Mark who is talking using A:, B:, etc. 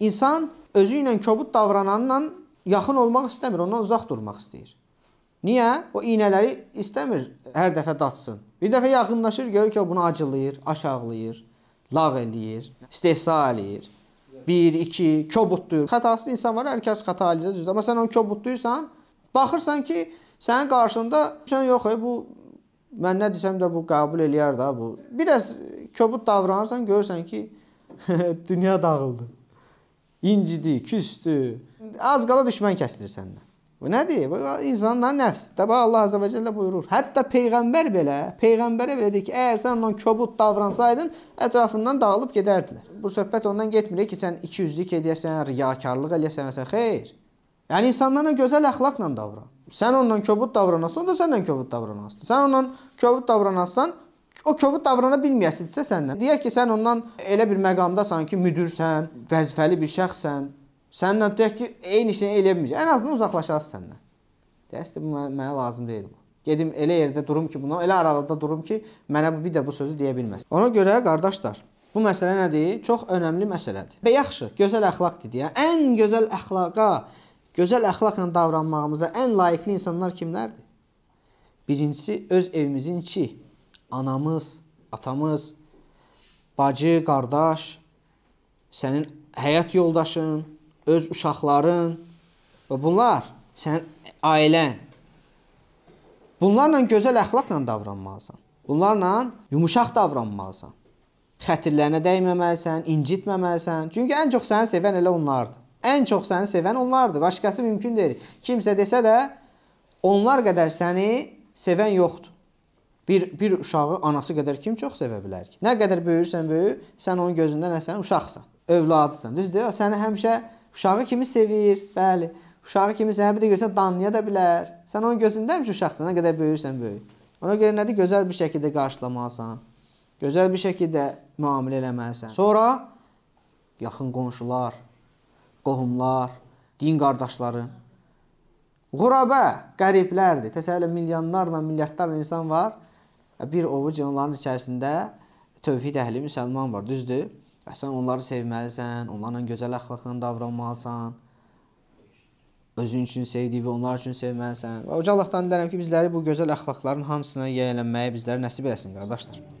A: İnsan özü ilə kobud davrananla yaxın olmaq istəmir, ondan uzaq durmaq istəyir. Niyə? O iynələri istəmir hər dəfə datsın. Bir dəfə yaxınlaşır, görür ki, o bunu acılayır, aşağılayır, lağ eləyir, istehza eləyir. 1, 2, kobuddur. Xətasız insan var, hər kəs xəta eləyir, düzdür. Amma sən onu kobudduysan, baxırsan ki, sənin qarşında sən yox, bu mən nə desəm də bu qəbul eləyər də bu. Biraz kobud davranırsan, görürsən ki, dünya dağıldı incidi, küsdü. Az qala düşmən kəsilir səndən. Bu nədir? Bu insanların nəfsi. Təbə Allah Azza və Cəllə buyurur. Hətta peyğəmbər belə, peyğəmbərə belə deyir ki, əgər sən ondan kobud davransaydın, ətrafından dağılıb gedərdilər. Bu söhbət ondan getmir ki, sən 200-lük eləyəsən, riyakarlıq eləyəsən, məsələn, xeyr. Yəni insanlara gözəl əxlaqla davran. Sən ondan kobud davranarsan, o da səndən kobud davranasın. Sən ondan kobud davranarsan, o kobud davrana bilməyəsidirsə səndən. Deyək ki, sən ondan elə bir məqamdasan ki, müdürsən, vəzifəli bir şəxssən. Sənlə deyək ki, eyni şeyi eləyə bilməyəcək. Ən azından uzaqlaşarsan səndən. Deyəsən bu mənə, mənə lazım deyil bu. Gedim elə yerdə durum ki, buna elə aralıda durum ki, mənə bu bir də bu sözü deyə bilməz. Ona görə qardaşlar, bu məsələ nədir? Çox önəmli məsələdir. Və yaxşı, gözəl əxlaqdır deyə. Ən gözəl əxlaqa, gözəl əxlaqla davranmağımıza ən layiqli insanlar kimlərdir? Birincisi öz evimizin içi anamız, atamız, bacı, qardaş, sənin həyat yoldaşın, öz uşaqların və bunlar sənin ailən. Bunlarla gözəl əxlaqla davranmalısan. Bunlarla yumuşaq davranmalısan. Xətirlərinə dəyməməlisən, incitməməlisən. Çünki ən çox səni sevən elə onlardır. Ən çox səni sevən onlardır. Başqası mümkün deyil. Kimsə desə də onlar qədər səni sevən yoxdur. Bir bir uşağı anası qədər kim çox sevə bilər ki? Nə qədər böyürsən böyü, sən onun gözündə nəsən uşaqsan, övladısan, düzdür? Səni həmişə uşağı kimi sevir, bəli. Uşağı kimi səni bir də görsə danlaya da bilər. Sən onun gözündə həmişə uşaqsan, nə qədər böyürsən böyü. Ona görə nədir? Gözəl bir şəkildə qarşılamalısan. Gözəl bir şəkildə müamilə eləməlisən. Sonra yaxın qonşular, qohumlar, din qardaşları, Qurabə qəriblərdir. Təsəvvür milyon milyonlarla, milyardlarla insan var bir ovuc onların içərisində tövhid əhli müsəlman var, düzdür? Və sən onları sevməlisən, onlarla gözəl əxlaqla davranmalısan. Özün üçün sevdiyi və onlar üçün sevməlisən. Və Uca Allahdan dilərəm ki, bizləri bu gözəl əxlaqların hamısına yiyələnməyi bizlərə nəsib eləsin, qardaşlar.